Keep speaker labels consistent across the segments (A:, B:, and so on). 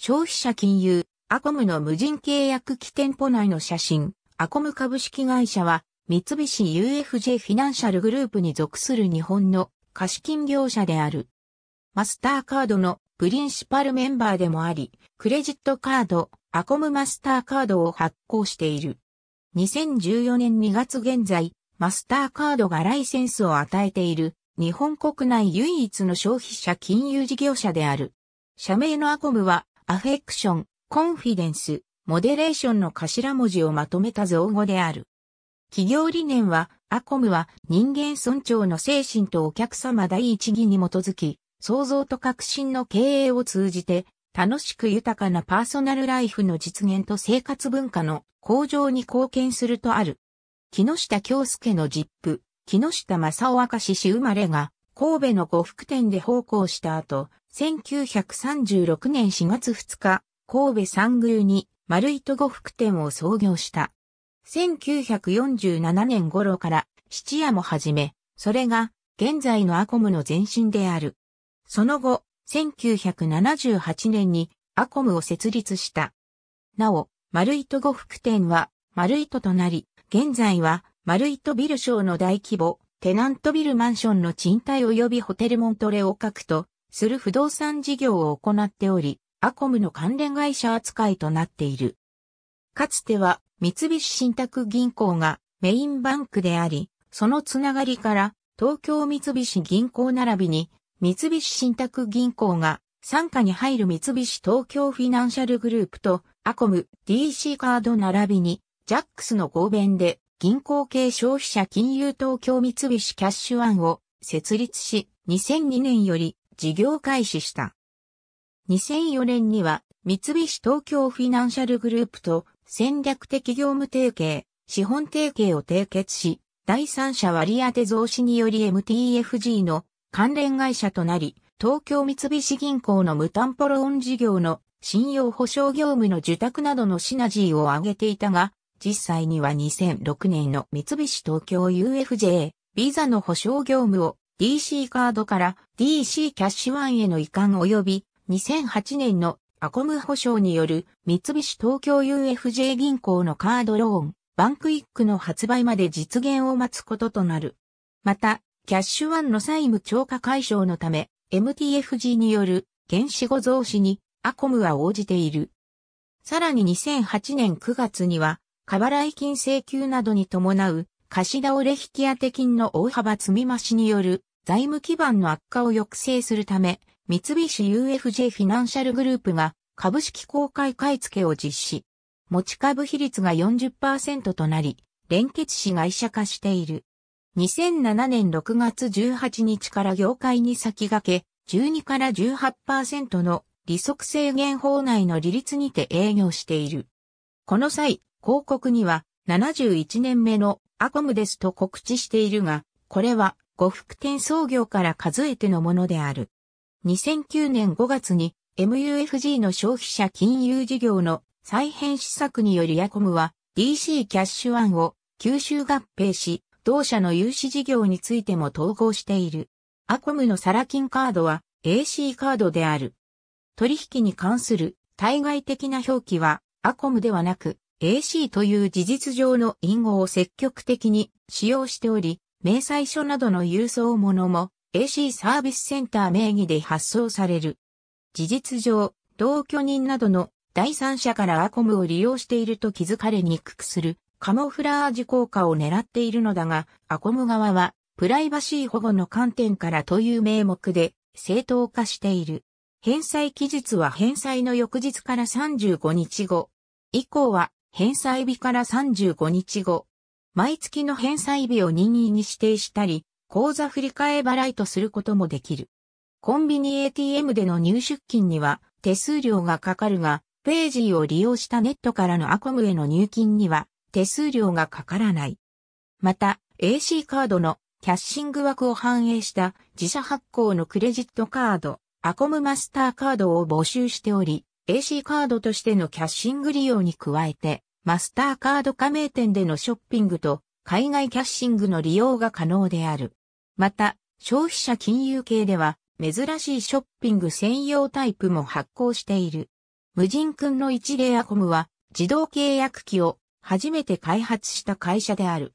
A: 消費者金融、アコムの無人契約機店舗内の写真、アコム株式会社は、三菱 UFJ フィナンシャルグループに属する日本の貸金業者である。マスターカードのプリンシパルメンバーでもあり、クレジットカード、アコムマスターカードを発行している。2014年2月現在、マスターカードがライセンスを与えている、日本国内唯一の消費者金融事業者である。社名のアコムは、アフェクション、コンフィデンス、モデレーションの頭文字をまとめた造語である。企業理念は、アコムは人間尊重の精神とお客様第一義に基づき、創造と革新の経営を通じて、楽しく豊かなパーソナルライフの実現と生活文化の向上に貢献するとある。木下京介の実父、木下正雄明氏生まれが、神戸の呉服店で奉公した後、1936年4月2日、神戸三宮に丸糸呉服店を創業した。1947年頃から七夜も始め、それが現在のアコムの前身である。その後、1978年にアコムを設立した。なお、丸糸呉服店は丸糸となり、現在は丸糸ビルーの大規模テナントビルマンションの賃貸及びホテルモントレをくとする不動産事業を行っており、アコムの関連会社扱いとなっている。かつては三菱信託銀行がメインバンクであり、そのつながりから東京三菱銀行並びに三菱信託銀行が傘下に入る三菱東京フィナンシャルグループとアコム DC カード並びにジャックスの合弁で銀行系消費者金融東京三菱キャッシュワンを設立し、2002年より事業開始した。2004年には三菱東京フィナンシャルグループと戦略的業務提携、資本提携を締結し、第三者割当増資により MTFG の関連会社となり、東京三菱銀行の無担保ローン事業の信用保証業務の受託などのシナジーを挙げていたが、実際には2006年の三菱東京 UFJ、ビザの保証業務を DC カードから DC キャッシュワンへの移管及び2008年のアコム保証による三菱東京 UFJ 銀行のカードローン、バンクイックの発売まで実現を待つこととなる。また、キャッシュワンの債務超過解消のため、MTFG による原子後増資にアコムは応じている。さらに2008年9月には過払い金請求などに伴う、貸し倒れ引当金の大幅積み増しによる財務基盤の悪化を抑制するため、三菱 UFJ フィナンシャルグループが株式公開買付を実施。持ち株比率が40%となり、連結市が医者化している。2007年6月18日から業界に先駆け、12から18%の利息制限法内の利率にて営業している。この際、広告には71年目のアコムですと告知しているが、これは呉服店創業から数えてのものである。2009年5月に MUFG の消費者金融事業の再編施策によりヤコムは DC キャッシュワンを吸収合併し、同社の融資事業についても統合している。アコムのサラ金カードは AC カードである。取引に関する対外的な表記はアコムではなく AC という事実上の隠語を積極的に使用しており、明細書などの郵送物も AC サービスセンター名義で発送される。事実上、同居人などの第三者からアコムを利用していると気づかれにくくするカモフラージュ効果を狙っているのだが、アコム側はプライバシー保護の観点からという名目で正当化している。返済期日は返済の翌日から35日後。以降は返済日から35日後、毎月の返済日を任意に指定したり、口座振替払いとすることもできる。コンビニ ATM での入出金には手数料がかかるが、ページーを利用したネットからのアコムへの入金には手数料がかからない。また、AC カードのキャッシング枠を反映した自社発行のクレジットカード、アコムマスターカードを募集しており、AC カードとしてのキャッシング利用に加えて、マスターカード加盟店でのショッピングと海外キャッシングの利用が可能である。また、消費者金融系では、珍しいショッピング専用タイプも発行している。無人君の一例アコムは、自動契約機を初めて開発した会社である。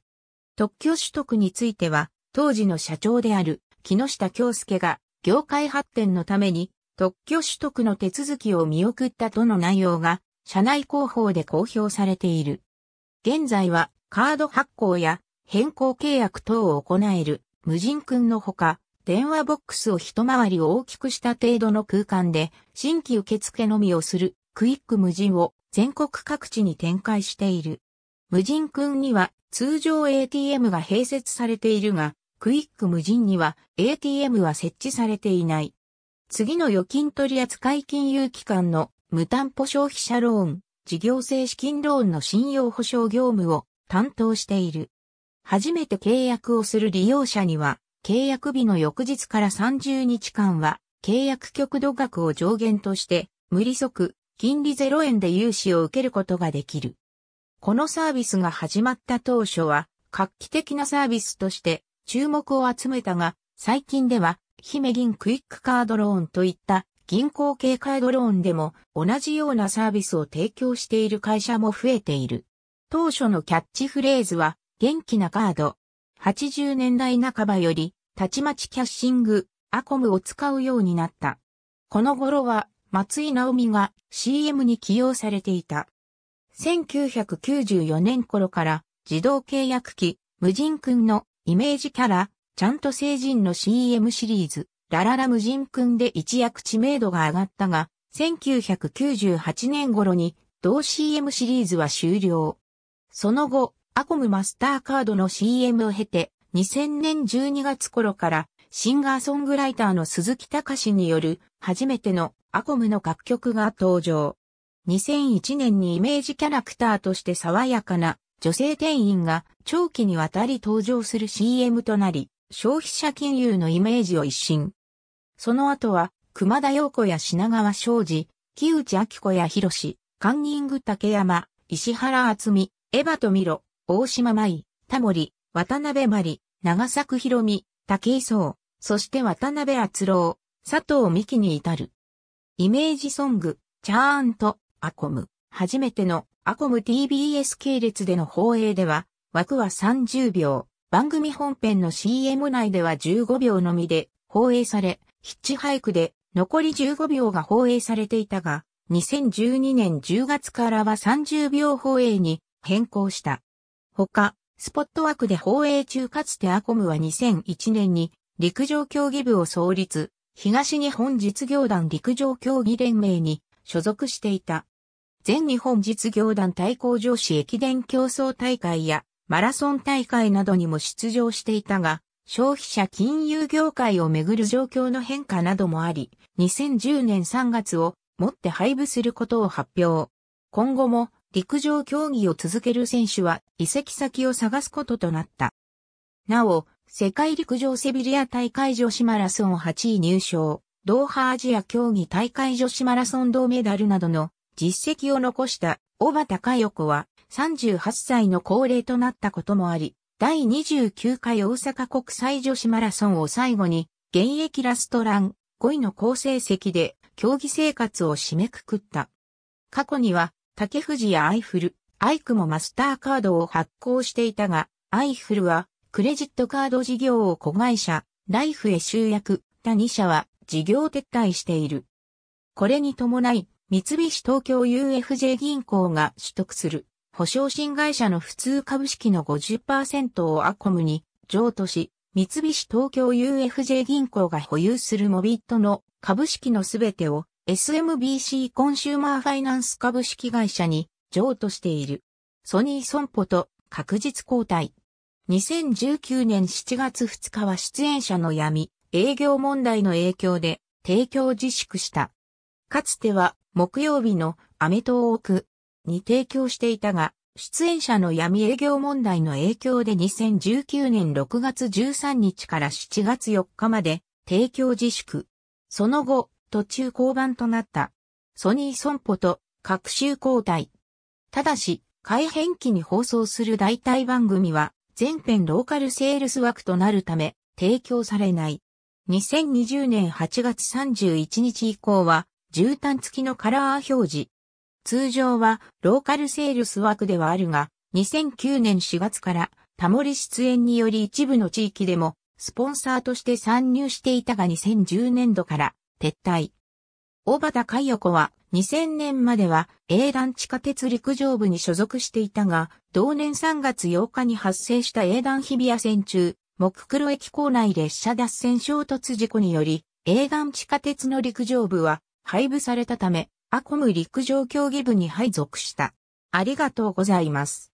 A: 特許取得については、当時の社長である木下京介が業界発展のために特許取得の手続きを見送ったとの内容が、社内広報で公表されている。現在は、カード発行や変更契約等を行える無人君のほか、電話ボックスを一回り大きくした程度の空間で、新規受付のみをするクイック無人を全国各地に展開している。無人君には通常 ATM が併設されているが、クイック無人には ATM は設置されていない。次の預金取扱金融機関の無担保消費者ローン、事業性資金ローンの信用保証業務を担当している。初めて契約をする利用者には、契約日の翌日から30日間は、契約極度額を上限として、無利息、金利0円で融資を受けることができる。このサービスが始まった当初は、画期的なサービスとして注目を集めたが、最近では姫銀クイックカードローンといった銀行系カードローンでも同じようなサービスを提供している会社も増えている。当初のキャッチフレーズは元気なカード。80年代半ばよりたちまちキャッシング、アコムを使うようになった。この頃は松井直美が CM に起用されていた。1994年頃から自動契約機無人君のイメージキャラちゃんと成人の CM シリーズ、ラララ無人くんで一躍知名度が上がったが、1998年頃に同 CM シリーズは終了。その後、アコムマスターカードの CM を経て、2000年12月頃からシンガーソングライターの鈴木隆による初めてのアコムの楽曲が登場。2001年にイメージキャラクターとして爽やかな女性店員が長期にわたり登場する CM となり、消費者金融のイメージを一新。その後は、熊田陽子や品川庄司、木内明子や広志、カンニング竹山、石原厚美、エァとミロ、大島舞、タモリ、渡辺まり、長作ひ美、竹井壮、そして渡辺厚郎、佐藤美希に至る。イメージソング、チャーンと、アコム、初めてのアコム TBS 系列での放映では、枠は30秒。番組本編の CM 内では15秒のみで放映され、ヒッチハイクで残り15秒が放映されていたが、2012年10月からは30秒放映に変更した。他、スポット枠で放映中かつてアコムは2001年に陸上競技部を創立、東日本実業団陸上競技連盟に所属していた。全日本実業団対抗女子駅伝競争大会やマラソン大会などにも出場していたが、消費者金融業界をめぐる状況の変化などもあり、2010年3月をもって廃部することを発表。今後も陸上競技を続ける選手は移籍先を探すこととなった。なお、世界陸上セビリア大会女子マラソン8位入賞、ドーハアジア競技大会女子マラソン銅メダルなどの実績を残した小畑佳代子は38歳の高齢となったこともあり、第29回大阪国際女子マラソンを最後に、現役ラストラン5位の好成績で競技生活を締めくくった。過去には、竹藤やアイフル、アイクもマスターカードを発行していたが、アイフルはクレジットカード事業を子会社、ライフへ集約、他2社は事業撤退している。これに伴い、三菱東京 UFJ 銀行が取得する保証新会社の普通株式の50%をアコムに譲渡し、三菱東京 UFJ 銀行が保有するモビットの株式のすべてを SMBC コンシューマーファイナンス株式会社に譲渡している。ソニー損保と確実交代。2019年7月2日は出演者の闇、営業問題の影響で提供自粛した。かつては木曜日のアメトーークに提供していたが、出演者の闇営業問題の影響で2019年6月13日から7月4日まで提供自粛。その後、途中降板となった。ソニー損保と各週交代。ただし、改編期に放送する代替番組は全編ローカルセールス枠となるため提供されない。2020年8月31日以降は、絨毯付きのカラー表示、通常はローカルセールス枠ではあるが、2009年4月からタモリ出演により一部の地域でもスポンサーとして参入していたが2010年度から撤退。小畑海横子は2000年までは A 団地下鉄陸上部に所属していたが、同年3月8日に発生した A 団日比谷線中、木黒駅構内列車脱線衝突事故により、A 団地下鉄の陸上部は廃部されたため、アコム陸上競技部に配属した。ありがとうございます。